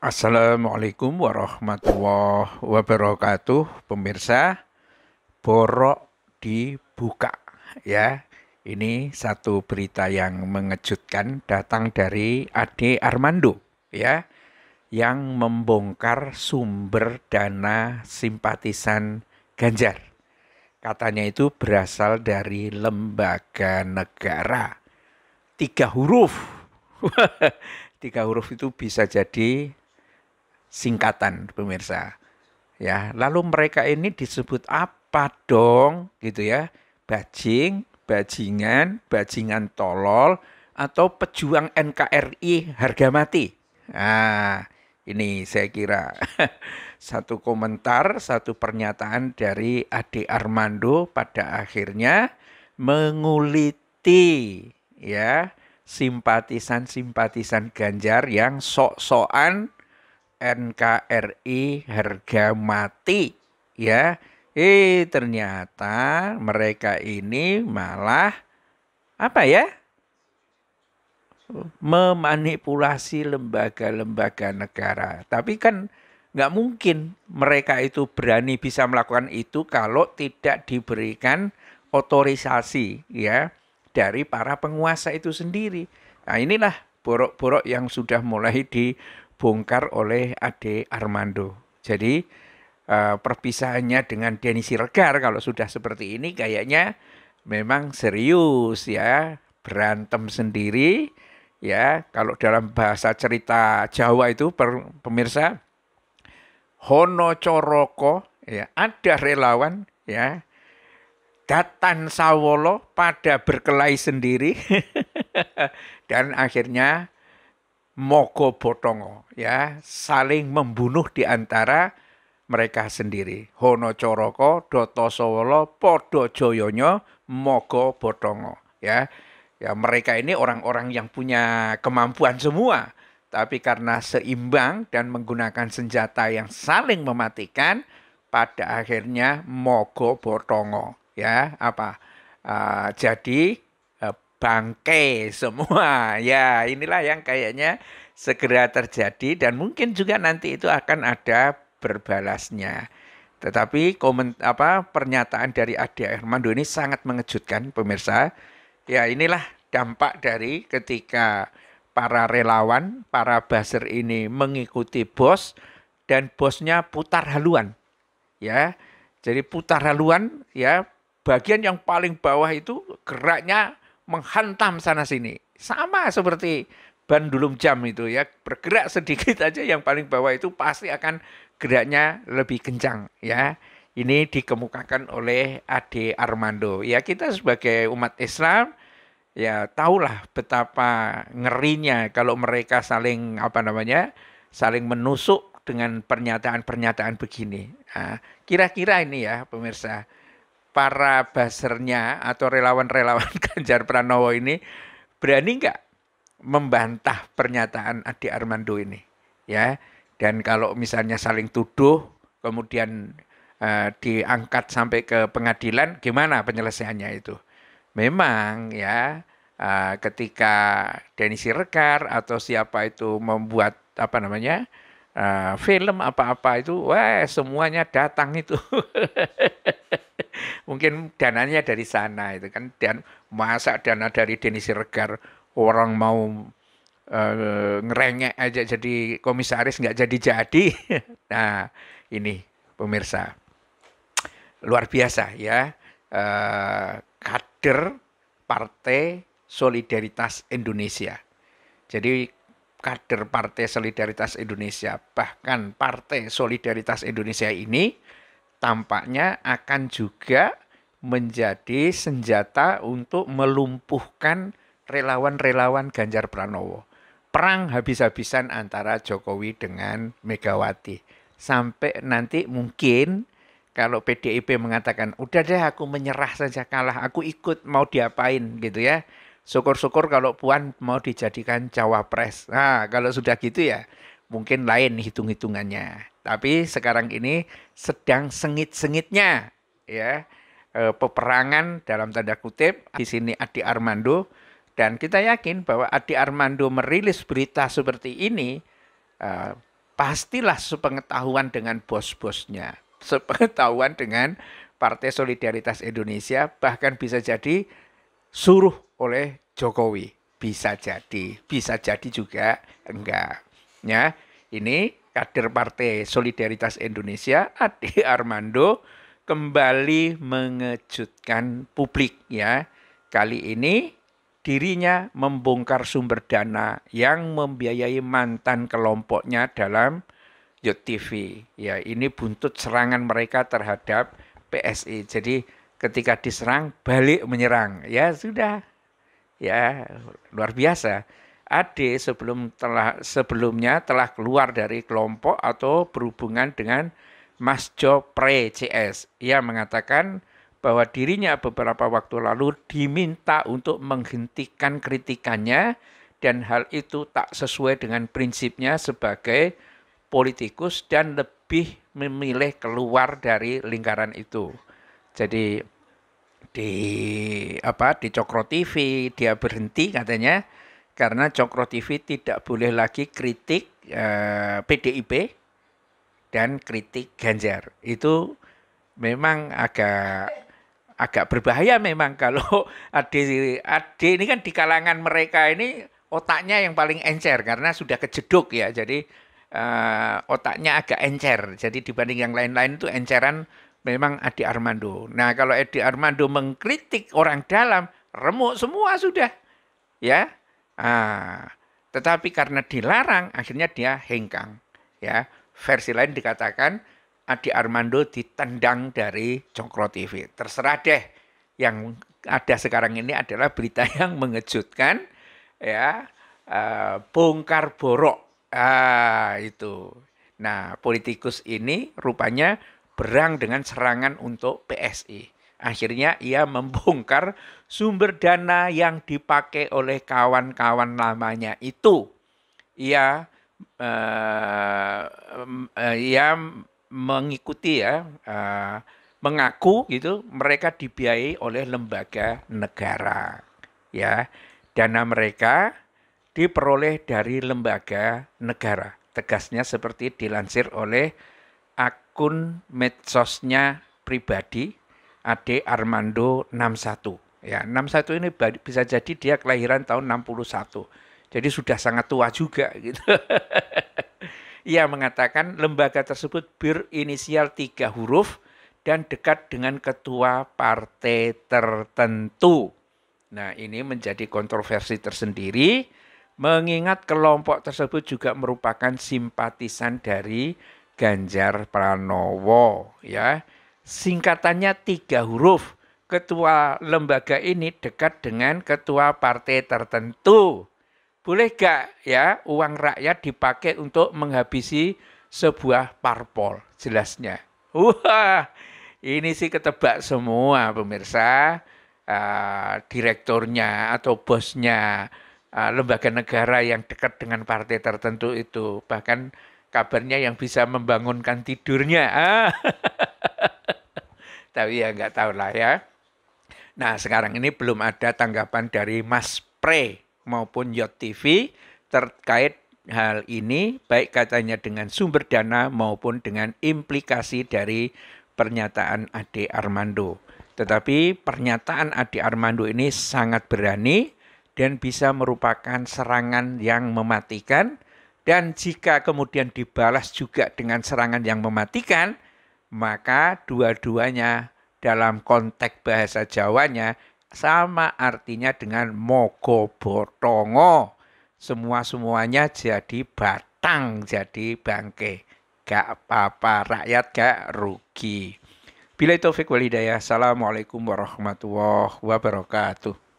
Assalamualaikum warahmatullahi wabarakatuh, pemirsa. Borok dibuka ya. Ini satu berita yang mengejutkan datang dari Ade Armando ya yang membongkar sumber dana simpatisan Ganjar. Katanya itu berasal dari lembaga negara. Tiga huruf. Tiga huruf itu bisa jadi singkatan pemirsa. Ya, lalu mereka ini disebut apa dong gitu ya? Bajing, bajingan, bajingan tolol atau pejuang NKRI harga mati. Ah, ini saya kira satu komentar, satu pernyataan dari Ade Armando pada akhirnya menguliti ya simpatisan-simpatisan Ganjar yang sok-sokan NKRI harga mati ya. Eh ternyata mereka ini malah apa ya? memanipulasi lembaga-lembaga negara. Tapi kan nggak mungkin mereka itu berani bisa melakukan itu kalau tidak diberikan otorisasi ya dari para penguasa itu sendiri. Nah inilah borok-borok yang sudah mulai di dibongkar oleh Ade Armando. Jadi uh, perpisahannya dengan Denny Siregar kalau sudah seperti ini kayaknya memang serius ya, berantem sendiri ya. Kalau dalam bahasa cerita Jawa itu per, pemirsa hono coroko ya, ada relawan ya. Datan Sawolo pada berkelahi sendiri dan akhirnya moko botongo ya saling membunuh di antara mereka sendiri hono coroko doto sowolo podo joyonyo, moko botongo ya ya mereka ini orang-orang yang punya kemampuan semua tapi karena seimbang dan menggunakan senjata yang saling mematikan pada akhirnya mogo botongo ya apa uh, jadi bangke semua. Ya, inilah yang kayaknya segera terjadi dan mungkin juga nanti itu akan ada berbalasnya. Tetapi komen apa pernyataan dari Adi Armando ini sangat mengejutkan pemirsa. Ya, inilah dampak dari ketika para relawan, para baser ini mengikuti bos dan bosnya putar haluan. Ya. Jadi putar haluan ya, bagian yang paling bawah itu geraknya menghantam sana sini. Sama seperti ban dulum jam itu ya, bergerak sedikit aja yang paling bawah itu pasti akan geraknya lebih kencang ya. Ini dikemukakan oleh Ade Armando. Ya kita sebagai umat Islam ya tahulah betapa ngerinya kalau mereka saling apa namanya saling menusuk dengan pernyataan-pernyataan begini. kira nah, kira-kira ini ya pemirsa para basernya atau relawan-relawan Ganjar Pranowo ini berani nggak membantah pernyataan Adi Armando ini ya dan kalau misalnya saling tuduh kemudian eh, diangkat sampai ke pengadilan gimana penyelesaiannya itu memang ya eh, ketika Denny Sirkar atau siapa itu membuat apa namanya eh, film apa-apa itu wah semuanya datang itu mungkin dananya dari sana itu kan dan masa dana dari Denny Siregar orang mau uh, ngerengek aja jadi komisaris nggak jadi-jadi nah ini pemirsa luar biasa ya uh, kader partai solidaritas Indonesia jadi kader Partai Solidaritas Indonesia, bahkan Partai Solidaritas Indonesia ini tampaknya akan juga menjadi senjata untuk melumpuhkan relawan-relawan Ganjar Pranowo. Perang habis-habisan antara Jokowi dengan Megawati. Sampai nanti mungkin kalau PDIP mengatakan, udah deh aku menyerah saja kalah, aku ikut mau diapain gitu ya. Syukur-syukur kalau Puan mau dijadikan cawapres. Nah, kalau sudah gitu ya mungkin lain hitung-hitungannya. Tapi sekarang ini sedang sengit-sengitnya ya eh, peperangan dalam tanda kutip di sini Adi Armando dan kita yakin bahwa Adi Armando merilis berita seperti ini e, pastilah sepengetahuan dengan bos-bosnya, sepengetahuan dengan Partai Solidaritas Indonesia bahkan bisa jadi suruh oleh Jokowi. Bisa jadi, bisa jadi juga enggak. Ya, ini kader Partai Solidaritas Indonesia Ade Armando kembali mengejutkan publik ya. Kali ini dirinya membongkar sumber dana yang membiayai mantan kelompoknya dalam TV. Ya, ini buntut serangan mereka terhadap PSI. Jadi ketika diserang balik menyerang. Ya sudah. Ya luar biasa. AD sebelum telah sebelumnya telah keluar dari kelompok atau berhubungan dengan Mas Jo Pre CS. Ia mengatakan bahwa dirinya beberapa waktu lalu diminta untuk menghentikan kritikannya dan hal itu tak sesuai dengan prinsipnya sebagai politikus dan lebih memilih keluar dari lingkaran itu. Jadi di apa di Cokro TV dia berhenti katanya karena Cokro TV tidak boleh lagi kritik eh, PDIP dan kritik Ganjar. Itu memang agak agak berbahaya memang kalau Ade Ade ini kan di kalangan mereka ini otaknya yang paling encer karena sudah kejeduk ya. Jadi eh, otaknya agak encer. Jadi dibanding yang lain-lain itu enceran memang Ade Armando. Nah, kalau Ade Armando mengkritik orang dalam remuk semua sudah. Ya, Ah, tetapi karena dilarang akhirnya dia hengkang. Ya, versi lain dikatakan Adi Armando ditendang dari cokro TV. Terserah deh yang ada sekarang ini adalah berita yang mengejutkan ya uh, bongkar borok ah itu. Nah, politikus ini rupanya berang dengan serangan untuk PSI. Akhirnya ia membongkar sumber dana yang dipakai oleh kawan-kawan lamanya itu. Ia uh, ia mengikuti ya uh, mengaku gitu mereka dibiayai oleh lembaga negara ya dana mereka diperoleh dari lembaga negara tegasnya seperti dilansir oleh akun medsosnya pribadi Ade Armando 61. Ya, 61 ini bisa jadi dia kelahiran tahun 61. Jadi sudah sangat tua juga gitu. Ia mengatakan lembaga tersebut berinisial tiga huruf dan dekat dengan ketua partai tertentu. Nah, ini menjadi kontroversi tersendiri mengingat kelompok tersebut juga merupakan simpatisan dari Ganjar Pranowo ya singkatannya tiga huruf. Ketua lembaga ini dekat dengan ketua partai tertentu. Boleh gak ya uang rakyat dipakai untuk menghabisi sebuah parpol jelasnya. Wah, ini sih ketebak semua pemirsa. Uh, direkturnya atau bosnya uh, lembaga negara yang dekat dengan partai tertentu itu bahkan kabarnya yang bisa membangunkan tidurnya. Ah. tapi ya nggak tahu lah ya. Nah sekarang ini belum ada tanggapan dari Mas Pre maupun Yot TV terkait hal ini baik katanya dengan sumber dana maupun dengan implikasi dari pernyataan Ade Armando. Tetapi pernyataan Ade Armando ini sangat berani dan bisa merupakan serangan yang mematikan dan jika kemudian dibalas juga dengan serangan yang mematikan, maka dua-duanya dalam konteks bahasa Jawanya sama artinya dengan mogo botongo. Semua-semuanya jadi batang, jadi bangke. Gak apa-apa, rakyat gak rugi. Bila itu wal hidayah. Assalamualaikum warahmatullahi wabarakatuh.